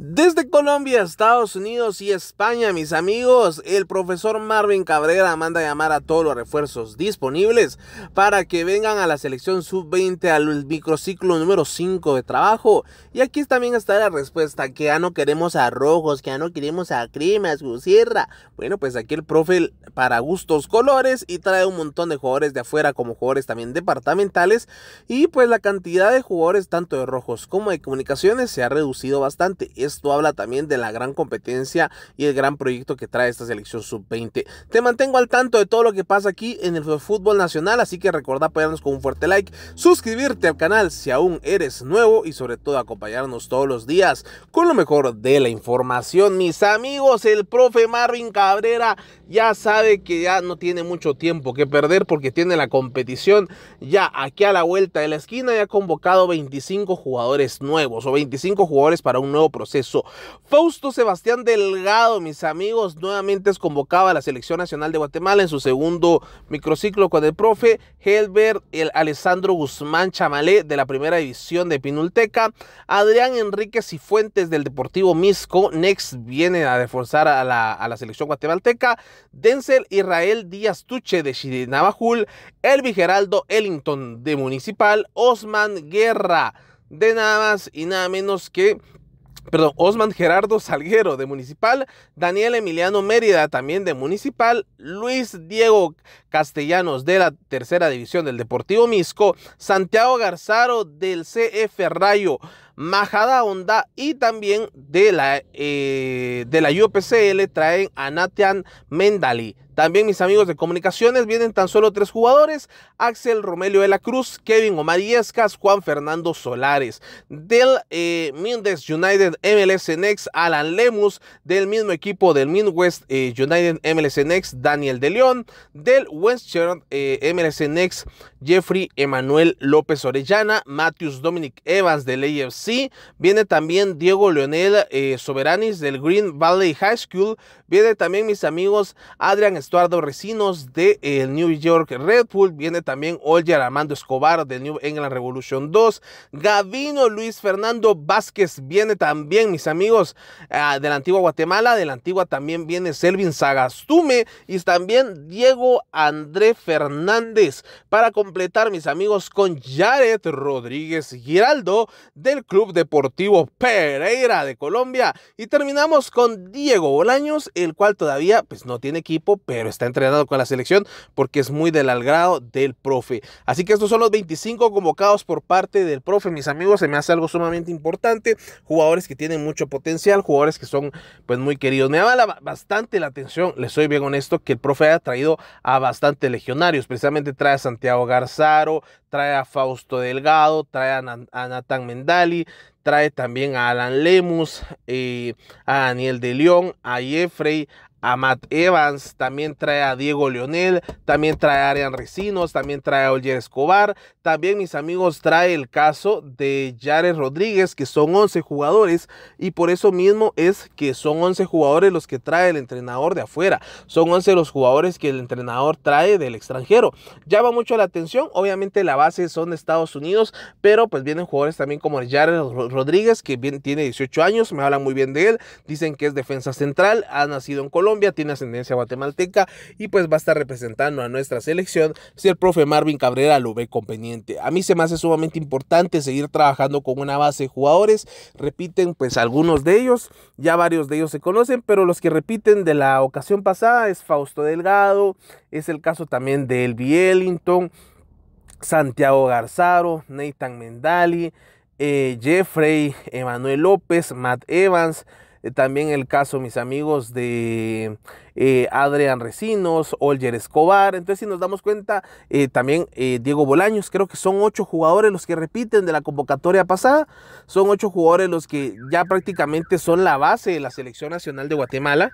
Desde Colombia, Estados Unidos y España, mis amigos, el profesor Marvin Cabrera manda llamar a todos los refuerzos disponibles para que vengan a la selección sub-20 al microciclo número 5 de trabajo. Y aquí también está la respuesta, que ya no queremos a Rojos, que ya no queremos a Crimas, sierra. Bueno, pues aquí el profe para gustos colores y trae un montón de jugadores de afuera como jugadores también departamentales. Y pues la cantidad de jugadores tanto de Rojos como de Comunicaciones se ha reducido bastante esto habla también de la gran competencia y el gran proyecto que trae esta selección sub-20. Te mantengo al tanto de todo lo que pasa aquí en el fútbol nacional, así que recuerda apoyarnos con un fuerte like, suscribirte al canal si aún eres nuevo y sobre todo acompañarnos todos los días con lo mejor de la información. Mis amigos, el profe Marvin Cabrera ya sabe que ya no tiene mucho tiempo que perder porque tiene la competición ya aquí a la vuelta de la esquina y ha convocado 25 jugadores nuevos o 25 jugadores para un nuevo proceso Fausto Sebastián Delgado, mis amigos, nuevamente es convocado a la Selección Nacional de Guatemala en su segundo microciclo con el profe Helbert, el Alessandro Guzmán Chamalé de la primera división de Pinulteca, Adrián y Fuentes del Deportivo Misco, Next viene a reforzar a la, a la Selección Guatemalteca, Denzel Israel Díaz Tuche de Chirinabajul, Elvi Geraldo Ellington de Municipal, Osman Guerra de nada más y nada menos que perdón, Osman Gerardo Salguero de Municipal, Daniel Emiliano Mérida también de Municipal, Luis Diego Castellanos de la Tercera División del Deportivo Misco, Santiago Garzaro del CF Rayo, Majada Onda y también de la, eh, de UPCL traen a Natian Mendali. También mis amigos de comunicaciones vienen tan solo tres jugadores, Axel Romelio de la Cruz, Kevin Omar Juan Fernando Solares. Del eh, United MLS Next, Alan Lemus, del mismo equipo del Midwest eh, United MLS Next, Daniel De León, del Western MLC eh, MLS Next, Jeffrey Emanuel López Orellana, Matthews Dominic Evans del AFC viene también Diego Leonel eh, Soberanis del Green Valley High School. Viene también mis amigos Adrian Estuardo Recinos de eh, New York Red Bull. Viene también Olger Armando Escobar del New England Revolution 2. Gavino Luis Fernando Vázquez viene también, mis amigos, ah, de la antigua Guatemala. De la antigua también viene Selvin Sagastume y también Diego André Fernández. Para completar, mis amigos, con Jared Rodríguez Giraldo del Club Club Deportivo Pereira de Colombia. Y terminamos con Diego Bolaños, el cual todavía pues, no tiene equipo, pero está entrenado con la selección porque es muy del grado del profe. Así que estos son los 25 convocados por parte del profe, mis amigos. Se me hace algo sumamente importante. Jugadores que tienen mucho potencial, jugadores que son pues muy queridos. Me llama bastante la atención, les soy bien honesto, que el profe ha traído a bastante legionarios. Precisamente trae a Santiago Garzaro, trae a Fausto Delgado, trae a, Nathan Mendali, trae también a Alan Lemus, eh, a Daniel de León, a Jeffrey, a Matt Evans, también trae a Diego Leonel, también trae a Arian Recinos, también trae a Ollie Escobar, también mis amigos trae el caso de Jared Rodríguez, que son 11 jugadores y por eso mismo es que son 11 jugadores los que trae el entrenador de afuera, son 11 los jugadores que el entrenador trae del extranjero. Llama mucho la atención, obviamente la base son de Estados Unidos, pero pues vienen jugadores también como Jared Rodríguez, que bien, tiene 18 años, me hablan muy bien de él, dicen que es defensa central, ha nacido en Colombia, Colombia, tiene ascendencia guatemalteca y pues va a estar representando a nuestra selección si el profe Marvin Cabrera lo ve conveniente. A mí se me hace sumamente importante seguir trabajando con una base de jugadores. Repiten pues algunos de ellos, ya varios de ellos se conocen, pero los que repiten de la ocasión pasada es Fausto Delgado, es el caso también de Elvi Ellington, Santiago Garzaro, Nathan Mendali, eh, Jeffrey, Emanuel López, Matt Evans, eh, también el caso, mis amigos, de eh, Adrián Recinos, Olger Escobar. Entonces, si nos damos cuenta, eh, también eh, Diego Bolaños, creo que son ocho jugadores los que repiten de la convocatoria pasada. Son ocho jugadores los que ya prácticamente son la base de la selección nacional de Guatemala.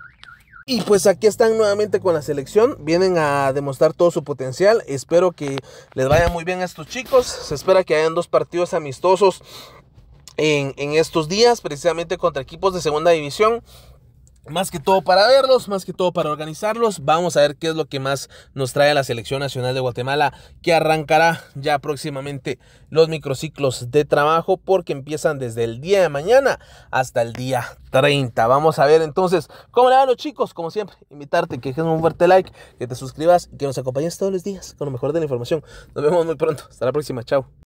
Y pues aquí están nuevamente con la selección, vienen a demostrar todo su potencial. Espero que les vaya muy bien a estos chicos. Se espera que hayan dos partidos amistosos en, estos días, precisamente contra equipos de segunda división más que todo para verlos, más que todo para organizarlos. Vamos a ver qué es lo que más nos trae a la Selección Nacional de Guatemala, que arrancará ya próximamente los microciclos de trabajo, porque empiezan desde el día de mañana hasta el día 30. Vamos a ver entonces cómo le van los chicos, como siempre. Invitarte que dejes un fuerte like, que te suscribas y que nos acompañes todos los días con lo mejor de la información. Nos vemos muy pronto. Hasta la próxima. Chao.